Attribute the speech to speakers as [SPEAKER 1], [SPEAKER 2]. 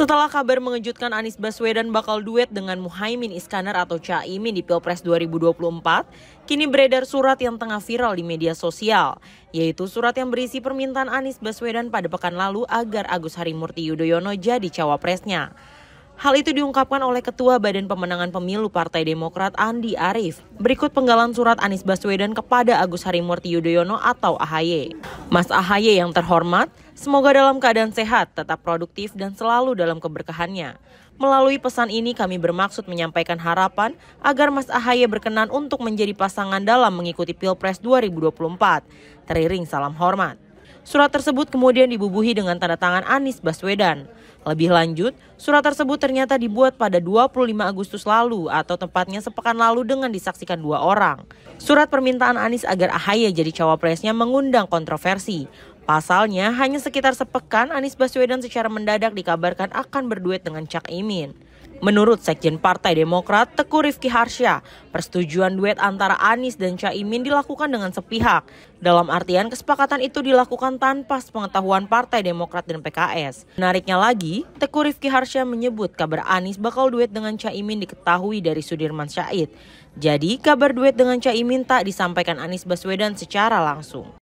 [SPEAKER 1] Setelah kabar mengejutkan Anies Baswedan bakal duet dengan Muhaimin Iskandar atau Caimin di Pilpres 2024, kini beredar surat yang tengah viral di media sosial, yaitu surat yang berisi permintaan Anies Baswedan pada pekan lalu agar Agus Harimurti Yudhoyono jadi cawapresnya. Hal itu diungkapkan oleh Ketua Badan Pemenangan Pemilu Partai Demokrat Andi Arief. Berikut penggalan surat Anies Baswedan kepada Agus Harimurti Yudhoyono atau AHY. Mas AHY yang terhormat, Semoga dalam keadaan sehat, tetap produktif, dan selalu dalam keberkahannya. Melalui pesan ini kami bermaksud menyampaikan harapan agar Mas Ahaye berkenan untuk menjadi pasangan dalam mengikuti Pilpres 2024. Teriring salam hormat. Surat tersebut kemudian dibubuhi dengan tanda tangan Anies Baswedan. Lebih lanjut, surat tersebut ternyata dibuat pada 25 Agustus lalu atau tepatnya sepekan lalu dengan disaksikan dua orang. Surat permintaan Anies agar Ahaye jadi cawapresnya mengundang kontroversi. Pasalnya, hanya sekitar sepekan Anies Baswedan secara mendadak dikabarkan akan berduet dengan Cak Imin. Menurut Sekjen Partai Demokrat, Teku Rifki Harsya, persetujuan duet antara Anies dan Cak Imin dilakukan dengan sepihak. Dalam artian kesepakatan itu dilakukan tanpa pengetahuan Partai Demokrat dan PKS. Menariknya lagi, Teku Rifki Harsya menyebut kabar Anies bakal duet dengan Cak Imin diketahui dari Sudirman Syahid. Jadi kabar duet dengan Cak Imin tak disampaikan Anies Baswedan secara langsung.